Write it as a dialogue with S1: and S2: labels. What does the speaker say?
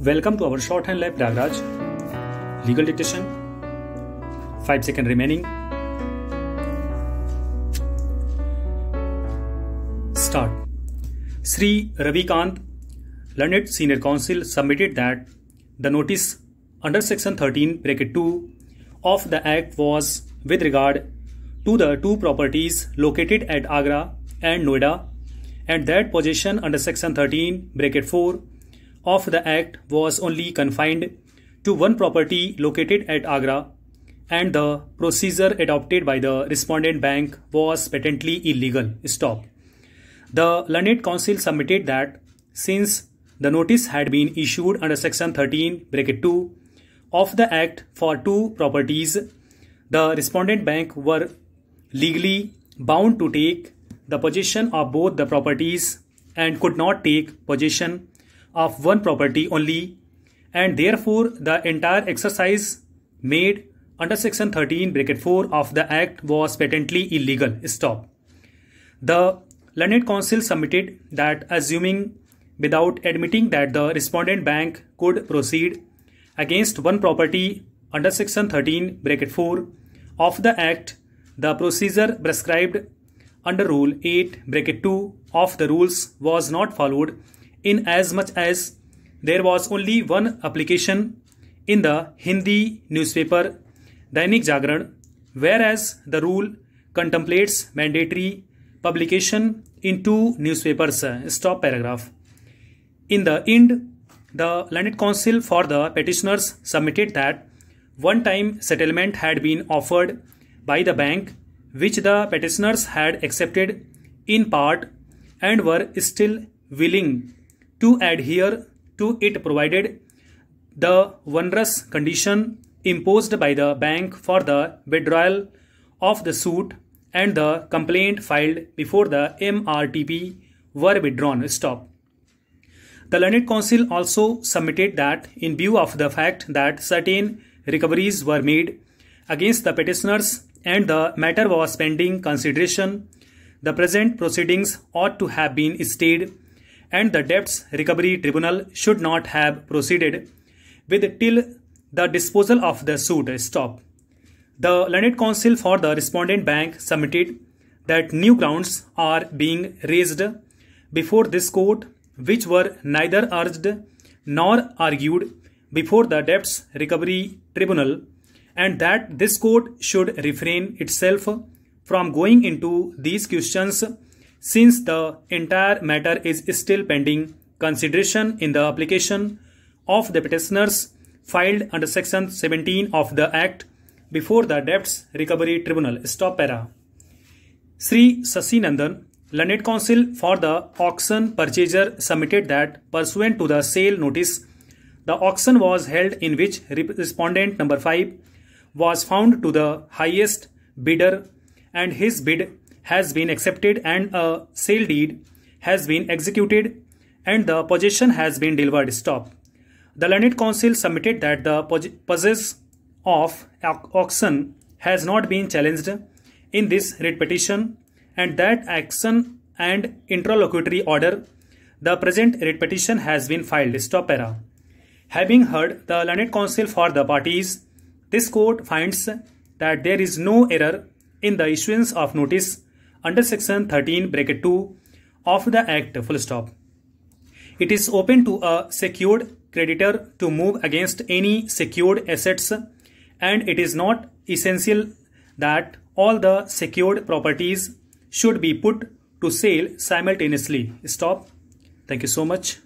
S1: Welcome to our shorthand lab Ragraj. Legal dictation. 5 second remaining. Start. Sri Ravi Kant, learned senior counsel submitted that the notice under section 13 bracket 2 of the act was with regard to the two properties located at Agra and Noida and that possession under section 13 bracket 4 of the act was only confined to one property located at Agra and the procedure adopted by the respondent bank was patently illegal. Stop. The Learned Council submitted that since the notice had been issued under section 13 bracket 2 of the act for two properties, the respondent bank were legally bound to take the possession of both the properties and could not take possession of one property only and therefore the entire exercise made under section 13 bracket 4 of the act was patently illegal stop the learned council submitted that assuming without admitting that the respondent bank could proceed against one property under section 13 bracket 4 of the act the procedure prescribed under rule 8 bracket 2 of the rules was not followed in as much as there was only one application in the Hindi newspaper Dainik Jagran, whereas the rule contemplates mandatory publication in two newspapers. Stop paragraph. In the end, the Learned Council for the petitioners submitted that one time settlement had been offered by the bank, which the petitioners had accepted in part and were still willing to adhere to it provided the onerous condition imposed by the bank for the withdrawal of the suit and the complaint filed before the MRTP were withdrawn. Stop. The Learned Council also submitted that, in view of the fact that certain recoveries were made against the petitioners and the matter was pending consideration, the present proceedings ought to have been stayed and the Debts Recovery Tribunal should not have proceeded with till the disposal of the suit stop. The learned counsel for the respondent bank submitted that new grounds are being raised before this court which were neither urged nor argued before the debts recovery tribunal and that this court should refrain itself from going into these questions since the entire matter is still pending consideration in the application of the petitioners filed under section 17 of the act before the debts recovery tribunal stop para Sri nandan Learned Counsel for the auction purchaser submitted that pursuant to the sale notice, the auction was held in which respondent number 5 was found to the highest bidder and his bid has been accepted and a sale deed has been executed and the possession has been delivered stop. The learned counsel submitted that the possess of auction has not been challenged in this writ petition and that action and interlocutory order the present writ petition has been filed stop para. Having heard the learned counsel for the parties, this court finds that there is no error in the issuance of notice under section 13 bracket 2 of the act full stop it is open to a secured creditor to move against any secured assets and it is not essential that all the secured properties should be put to sale simultaneously stop thank you so much